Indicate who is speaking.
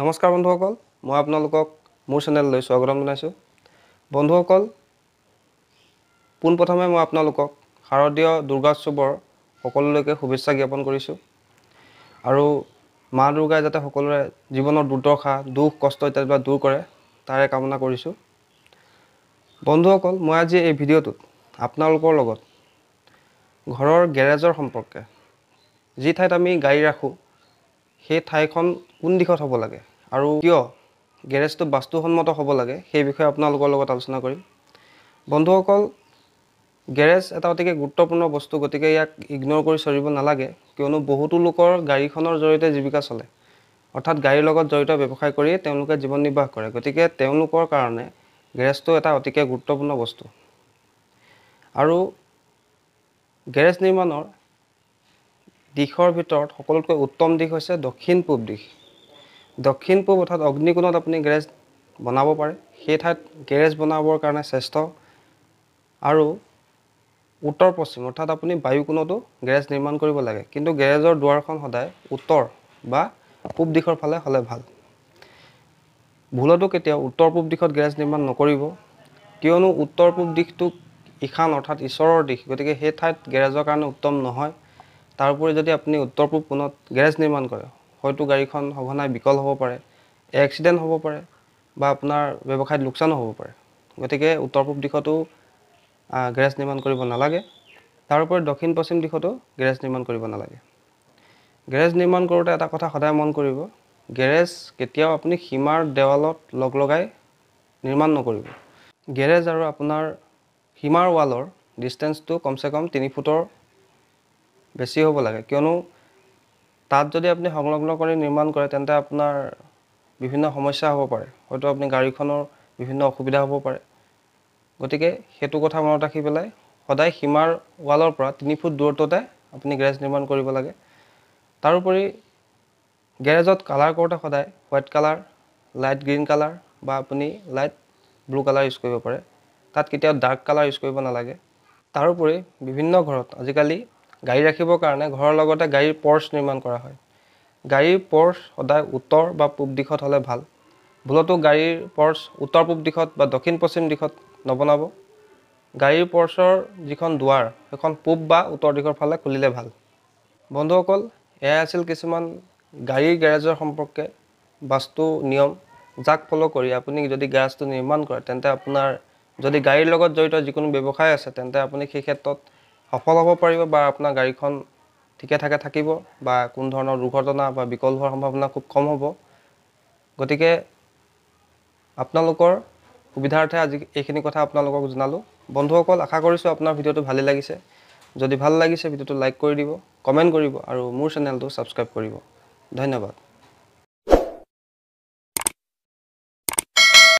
Speaker 1: নমস্কাৰ বন্ধুসকল মই আপোনালোকক মোৰ চেনেললৈ স্বাগতম জনাইছোঁ বন্ধুসকল পোনপ্ৰথমে মই আপোনালোকক শাৰদীয় দুৰ্গা উৎসৱৰ সকলোলৈকে শুভেচ্ছা জ্ঞাপন কৰিছোঁ আৰু মা দুৰ্গাই যাতে সকলোৰে জীৱনৰ দুৰ্দশা দুখ কষ্ট ইত্যাদিবিলাক দূৰ কৰে তাৰে কামনা কৰিছোঁ বন্ধুসকল মই আজি এই ভিডিঅ'টোত আপোনালোকৰ লগত ঘৰৰ গেৰেজৰ সম্পৰ্কে যি ঠাইত আমি গাড়ী ৰাখোঁ সেই ঠাইখন কোন দিশত হ'ব লাগে আৰু কিয় গেৰেজটো বাস্তুসন্মত হ'ব লাগে সেই বিষয়ে আপোনালোকৰ লগত আলোচনা কৰিম বন্ধুসকল গেৰেজ এটা অতিকে গুৰুত্বপূৰ্ণ বস্তু গতিকে ইয়াক ইগন'ৰ কৰি চলিব নালাগে কিয়নো বহুতো লোকৰ গাড়ীখনৰ জৰিয়তে জীৱিকা চলে অৰ্থাৎ গাড়ীৰ লগত জড়িত ব্যৱসায় কৰি তেওঁলোকে জীৱন নিৰ্বাহ কৰে গতিকে তেওঁলোকৰ কাৰণে গেৰেজটো এটা অতিকে গুৰুত্বপূৰ্ণ বস্তু আৰু গেৰেজ নিৰ্মাণৰ দিশৰ ভিতৰত সকলোতকৈ উত্তম দিশ হৈছে দক্ষিণ পূব দিশ দক্ষিণ পূব অৰ্থাৎ অগ্নিকোণত আপুনি গেৰেজ বনাব পাৰে সেই ঠাইত গেৰেজ বনাবৰ কাৰণে শ্ৰেষ্ঠ আৰু উত্তৰ পশ্চিম অৰ্থাৎ আপুনি বায়ুকোণতো গেৰেজ নিৰ্মাণ কৰিব লাগে কিন্তু গেৰেজৰ দুৱাৰখন সদায় উত্তৰ বা পূব দিশৰ ফালে হ'লে ভাল ভুলতো কেতিয়াও উত্তৰ পূব দিশত গেৰেজ নিৰ্মাণ নকৰিব কিয়নো উত্তৰ পূব দিশটোক ঈশান অৰ্থাৎ ঈশ্বৰৰ দিশ গতিকে সেই ঠাইত গেৰেজৰ কাৰণে উত্তম নহয় তাৰোপৰি যদি আপুনি উত্তৰ পূব কোণত গেৰেজ নিৰ্মাণ কৰে হয়তো গাড়ীখন সঘনাই বিকল হ'ব পাৰে এক্সিডেণ্ট হ'ব পাৰে বা আপোনাৰ ব্যৱসায়ত লোকচানো হ'ব পাৰে গতিকে উত্তৰ পূব দিশতো গেৰেজ নিৰ্মাণ কৰিব নালাগে তাৰোপৰি দক্ষিণ পশ্চিম দিশতো গেৰেজ নিৰ্মাণ কৰিব নালাগে গেৰেজ নিৰ্মাণ কৰোঁতে এটা কথা সদায় মন কৰিব গেৰেজ কেতিয়াও আপুনি সীমাৰ দেৱালত লগ লগাই নিৰ্মাণ নকৰিব গেৰেজ আৰু আপোনাৰ সীমাৰ ৱালৰ ডিষ্টেঞ্চটো কমচে কম তিনি ফুটৰ বেছি হ'ব লাগে কিয়নো তাত যদি আপুনি সংলগ্ন কৰি নিৰ্মাণ কৰে তেন্তে আপোনাৰ বিভিন্ন সমস্যা হ'ব পাৰে হয়তো আপুনি গাড়ীখনৰ বিভিন্ন অসুবিধা হ'ব পাৰে গতিকে সেইটো কথা মনত ৰাখি পেলাই সদায় সীমাৰ ৱালৰ পৰা তিনি ফুট দূৰত্বতে আপুনি গেৰেজ নিৰ্মাণ কৰিব লাগে তাৰোপৰি গেৰেজত কালাৰ কৰোঁতে সদায় white colour light green colour বা আপুনি লাইট ব্লু কালাৰ ইউজ কৰিব পাৰে তাত কেতিয়াও ডাৰ্ক কালাৰ ইউজ কৰিব নালাগে তাৰোপৰি বিভিন্ন ঘৰত আজিকালি গাড়ী ৰাখিবৰ কাৰণে ঘৰৰ লগতে গাড়ীৰ পৰ্চ নিৰ্মাণ কৰা হয় গাড়ীৰ পৰ্চ সদায় উত্তৰ বা পূব দিশত হ'লে ভাল ভুলতো গাড়ীৰ পৰ্চ উত্তৰ পূব দিশত বা দক্ষিণ পশ্চিম দিশত নবনাব গাড়ীৰ পৰ্চৰ যিখন দুৱাৰ সেইখন পূব বা উত্তৰ দিশৰ ফালে খুলিলে ভাল বন্ধুসকল এয়াই আছিল কিছুমান গাড়ীৰ গেৰেজৰ সম্পৰ্কে বাস্তু নিয়ম যাক ফ'ল' কৰি আপুনি যদি গেৰাজটো নিৰ্মাণ কৰে তেন্তে আপোনাৰ যদি গাড়ীৰ লগত জড়িত যিকোনো ব্যৱসায় আছে তেন্তে আপুনি সেই ক্ষেত্ৰত সফল হ'ব পাৰিব বা আপোনাৰ গাড়ীখন ঠিকে ঠাকে থাকিব বা কোনো ধৰণৰ দুৰ্ঘটনা বা বিকল হোৱাৰ সম্ভাৱনা খুব কম হ'ব গতিকে আপোনালোকৰ সুবিধাৰ্থে আজি এইখিনি কথা আপোনালোকক জনালোঁ বন্ধুসকল আশা কৰিছোঁ আপোনাৰ ভিডিঅ'টো ভালেই লাগিছে যদি ভাল লাগিছে ভিডিঅ'টো লাইক কৰি দিব কমেণ্ট কৰিব আৰু মোৰ চেনেলটো ছাবস্ক্ৰাইব কৰিব ধন্যবাদ